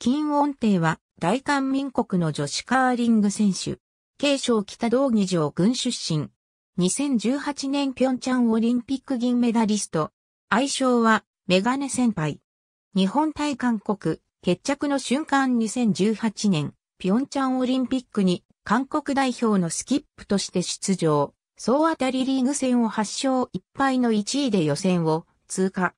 金恩帝は大韓民国の女子カーリング選手。継承北道義城軍出身。2018年平昌オリンピック銀メダリスト。愛称はメガネ先輩。日本対韓国決着の瞬間2018年平昌オリンピックに韓国代表のスキップとして出場。総当たりリーグ戦を8勝1敗の1位で予選を通過。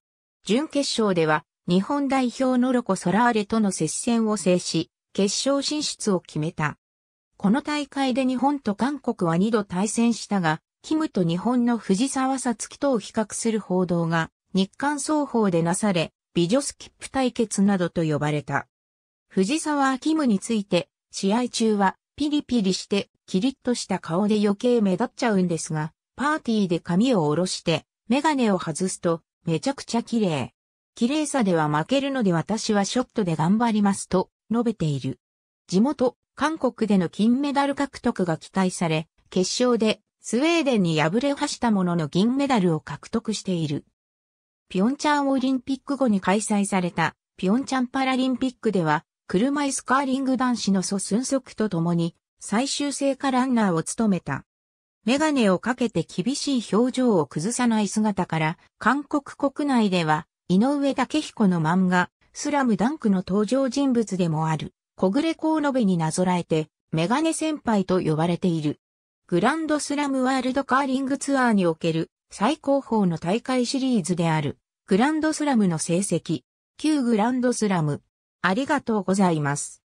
準決勝では日本代表のロコ・ソラーレとの接戦を制し、決勝進出を決めた。この大会で日本と韓国は2度対戦したが、キムと日本の藤沢さつきとを比較する報道が日韓双方でなされ、美女スキップ対決などと呼ばれた。藤沢キムについて、試合中はピリピリしてキリッとした顔で余計目立っちゃうんですが、パーティーで髪を下ろしてメガネを外すとめちゃくちゃ綺麗。綺麗さでは負けるので私はショットで頑張りますと述べている。地元、韓国での金メダル獲得が期待され、決勝でスウェーデンに敗れはしたものの銀メダルを獲得している。ピョンチャンオリンピック後に開催されたピョンチャンパラリンピックでは、車椅子カーリング男子の素寸足と共に最終聖火ランナーを務めた。メガネをかけて厳しい表情を崩さない姿から、韓国国内では井上武彦の漫画、スラムダンクの登場人物でもある、小暮光延になぞらえて、メガネ先輩と呼ばれている。グランドスラムワールドカーリングツアーにおける最高峰の大会シリーズである、グランドスラムの成績、旧グランドスラム。ありがとうございます。